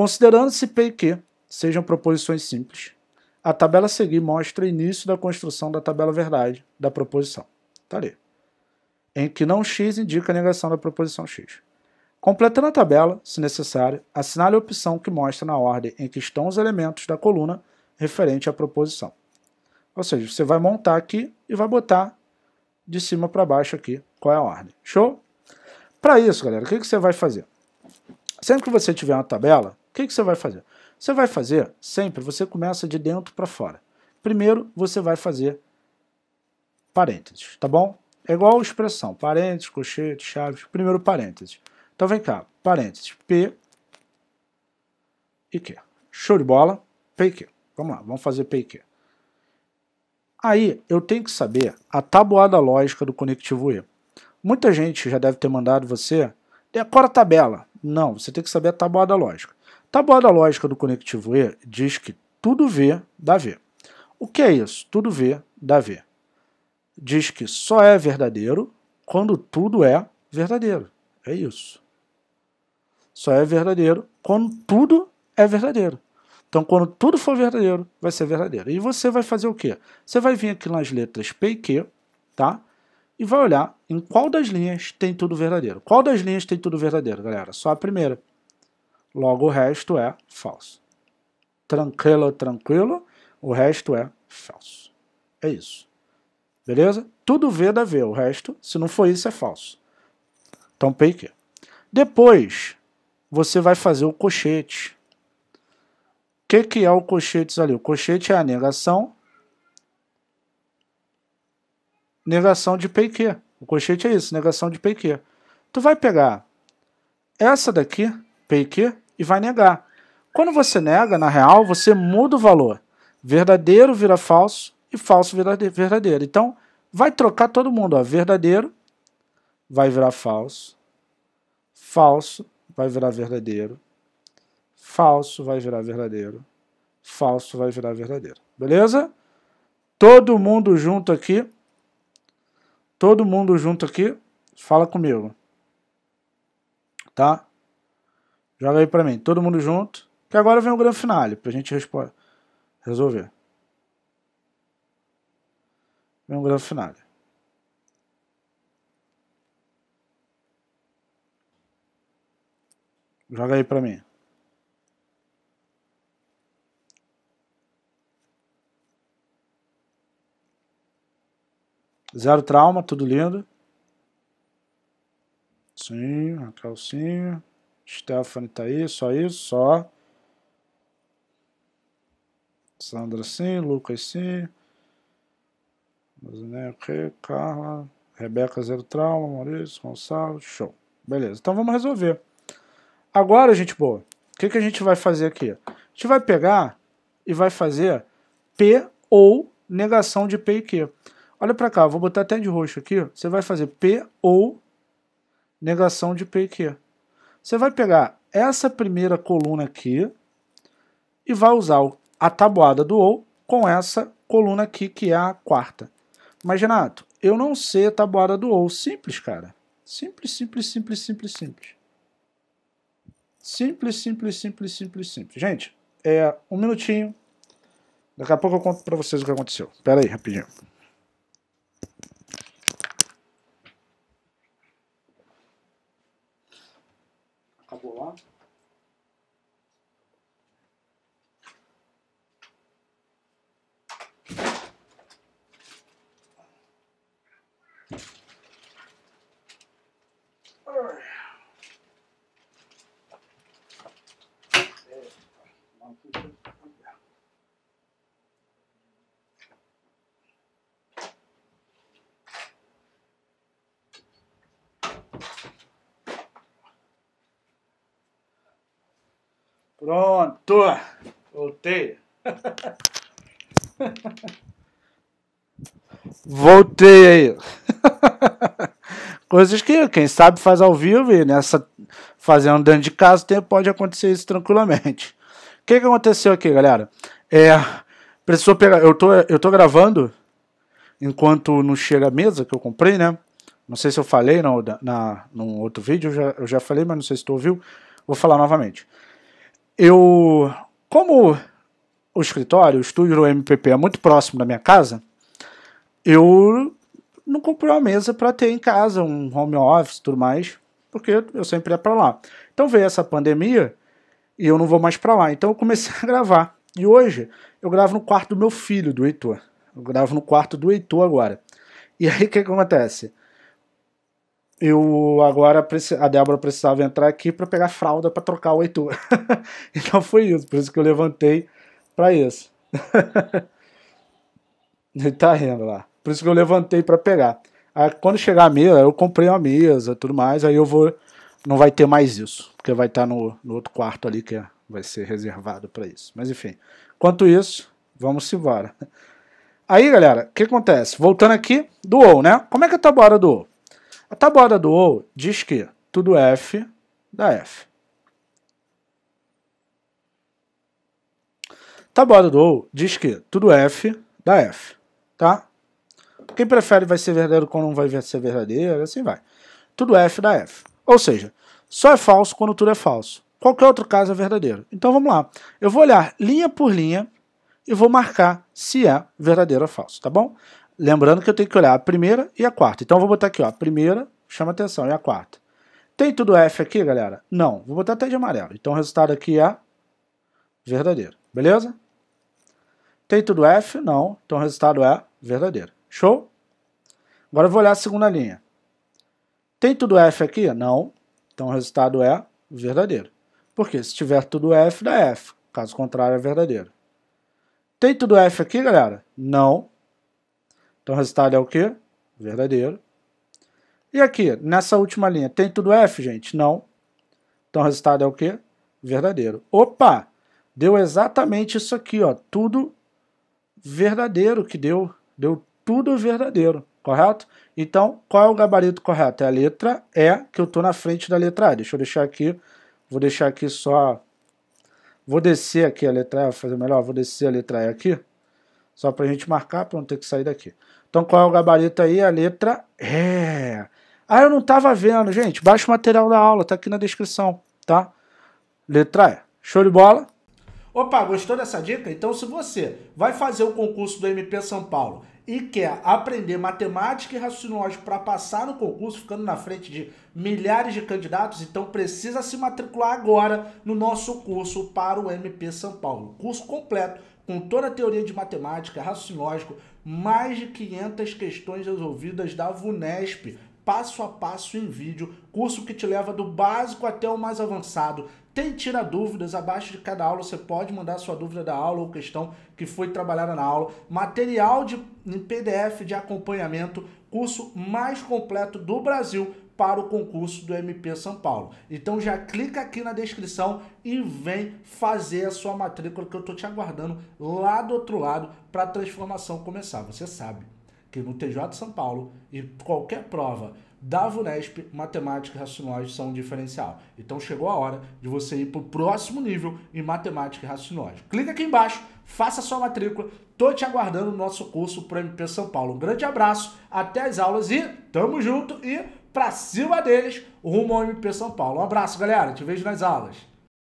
Considerando-se P e Q sejam proposições simples, a tabela a seguir mostra o início da construção da tabela verdade da proposição. Está ali. Em que não x indica a negação da proposição x. Completando a tabela, se necessário, assinale a opção que mostra na ordem em que estão os elementos da coluna referente à proposição. Ou seja, você vai montar aqui e vai botar de cima para baixo aqui qual é a ordem. Show? Para isso, galera, o que, que você vai fazer? Sempre que você tiver uma tabela, o que, que você vai fazer? Você vai fazer sempre, você começa de dentro para fora. Primeiro, você vai fazer parênteses, tá bom? É igual expressão, parênteses, colchete, chaves, primeiro parênteses. Então vem cá, parênteses, P e Q. Show de bola, P e Q. Vamos lá, vamos fazer P e Q. Aí eu tenho que saber a tabuada lógica do conectivo E. Muita gente já deve ter mandado você decora a tabela. Não, você tem que saber a tabuada lógica. Tabuada lógica do conectivo E diz que tudo V dá V. O que é isso? Tudo V dá V. Diz que só é verdadeiro quando tudo é verdadeiro. É isso. Só é verdadeiro quando tudo é verdadeiro. Então, quando tudo for verdadeiro, vai ser verdadeiro. E você vai fazer o quê? Você vai vir aqui nas letras P e Q, tá? E vai olhar em qual das linhas tem tudo verdadeiro. Qual das linhas tem tudo verdadeiro, galera? Só a primeira. Logo, o resto é falso. Tranquilo, tranquilo, o resto é falso. É isso. Beleza? Tudo V dá V, o resto, se não for isso, é falso. Então, P Depois, você vai fazer o cochete. O que, que é o cochete ali? O cochete é a negação. Negação de P O cochete é isso, negação de P Tu vai pegar essa daqui PQ e vai negar. Quando você nega, na real, você muda o valor. Verdadeiro vira falso e falso vira verdadeiro. Então, vai trocar todo mundo. Ó. Verdadeiro vai virar falso. Falso vai virar verdadeiro. Falso vai virar verdadeiro. Falso vai virar verdadeiro. Beleza? Todo mundo junto aqui. Todo mundo junto aqui. Fala comigo. Tá? Joga aí pra mim, todo mundo junto. Que agora vem o grande finale, pra gente resolver. Vem o grande finale. Joga aí pra mim. Zero trauma, tudo lindo. Sim, a calcinha. Stephanie tá aí, só isso, só. Sandra sim, Lucas sim. o ok, Carla, Rebeca Zero Trauma, Maurício, Gonçalo, show. Beleza, então vamos resolver. Agora, gente boa, o que, que a gente vai fazer aqui? A gente vai pegar e vai fazer P ou negação de P e Q. Olha para cá, vou botar até de roxo aqui. Você vai fazer P ou negação de P e Q. Você vai pegar essa primeira coluna aqui e vai usar a tabuada do OU com essa coluna aqui, que é a quarta. Mas, Renato, eu não sei a tabuada do OU. Simples, cara. Simples, simples, simples, simples, simples. Simples, simples, simples, simples, simples. Gente, é um minutinho. Daqui a pouco eu conto para vocês o que aconteceu. Peraí, aí, rapidinho. Pronto! Voltei! Voltei aí. Coisas que quem sabe faz ao vivo e nessa fazer andando de casa pode acontecer isso tranquilamente. O que, que aconteceu aqui, galera? É, precisou pegar. Eu tô, eu tô gravando enquanto não chega a mesa que eu comprei, né? Não sei se eu falei não, na, na, num outro vídeo, eu já, eu já falei, mas não sei se tu ouviu. Vou falar novamente. Eu, como o escritório, o estúdio do MPP é muito próximo da minha casa, eu não comprei uma mesa para ter em casa, um home office e tudo mais, porque eu sempre ia para lá. Então veio essa pandemia e eu não vou mais para lá. Então eu comecei a gravar. E hoje eu gravo no quarto do meu filho, do Heitor. Eu gravo no quarto do Heitor agora. E aí o que, que acontece? eu agora a Débora precisava entrar aqui para pegar fralda para trocar o Heitor. então foi isso, por isso que eu levantei para isso. Ele tá rindo lá. Por isso que eu levantei para pegar. Aí, quando chegar a mesa, eu comprei uma mesa tudo mais, aí eu vou. Não vai ter mais isso, porque vai estar tá no, no outro quarto ali que é, vai ser reservado para isso. Mas enfim, quanto isso, vamos embora. Aí, galera, o que acontece? Voltando aqui do OU, né? Como é que é a tabuada do OU? A tabuada do OU é diz que tudo F da F. Tabuada do OU diz que tudo F da F, tá? Quem prefere vai ser verdadeiro quando não vai ser verdadeiro, assim vai. Tudo F da F. Ou seja, só é falso quando tudo é falso. Qualquer outro caso é verdadeiro. Então vamos lá. Eu vou olhar linha por linha e vou marcar se é verdadeiro ou falso, tá bom? Lembrando que eu tenho que olhar a primeira e a quarta. Então eu vou botar aqui, ó, a primeira, chama atenção, e a quarta. Tem tudo F aqui, galera? Não. Vou botar até de amarelo. Então o resultado aqui é verdadeiro, beleza? Tem tudo F? Não. Então o resultado é verdadeiro. Show? Agora eu vou olhar a segunda linha. Tem tudo F aqui? Não. Então o resultado é verdadeiro. Porque se tiver tudo F, dá F. Caso contrário, é verdadeiro. Tem tudo F aqui, galera? Não. Então o resultado é o quê? Verdadeiro. E aqui, nessa última linha, tem tudo F, gente? Não. Então o resultado é o quê? Verdadeiro. Opa! Deu exatamente isso aqui, ó. Tudo verdadeiro que deu. Deu tudo verdadeiro, correto? Então, qual é o gabarito correto? É a letra E, que eu estou na frente da letra A. Deixa eu deixar aqui, vou deixar aqui só... Vou descer aqui a letra E, vou fazer melhor, vou descer a letra E aqui, só para a gente marcar, para não ter que sair daqui. Então, qual é o gabarito aí? A letra E. Ah, eu não estava vendo, gente. Baixa o material da aula, tá aqui na descrição, tá? Letra E. Show de bola? Opa, gostou dessa dica? Então, se você vai fazer o concurso do MP São Paulo e quer aprender matemática e raciocínio lógico para passar no concurso, ficando na frente de milhares de candidatos, então precisa se matricular agora no nosso curso para o MP São Paulo. Curso completo com toda a teoria de matemática, raciocínio lógico, mais de 500 questões resolvidas da VUNESP passo a passo em vídeo, curso que te leva do básico até o mais avançado. Tem tira dúvidas, abaixo de cada aula você pode mandar sua dúvida da aula ou questão que foi trabalhada na aula. Material de, em PDF de acompanhamento, curso mais completo do Brasil para o concurso do MP São Paulo. Então já clica aqui na descrição e vem fazer a sua matrícula que eu estou te aguardando lá do outro lado para a transformação começar. Você sabe que no TJ de São Paulo e qualquer prova da VUNESP, matemática e racionais são um diferencial. Então chegou a hora de você ir para o próximo nível em matemática e racionais. Clica aqui embaixo, faça sua matrícula, tô te aguardando no nosso curso para MP São Paulo. Um grande abraço, até as aulas e tamo junto e para cima deles rumo ao MP São Paulo. Um abraço, galera, te vejo nas aulas.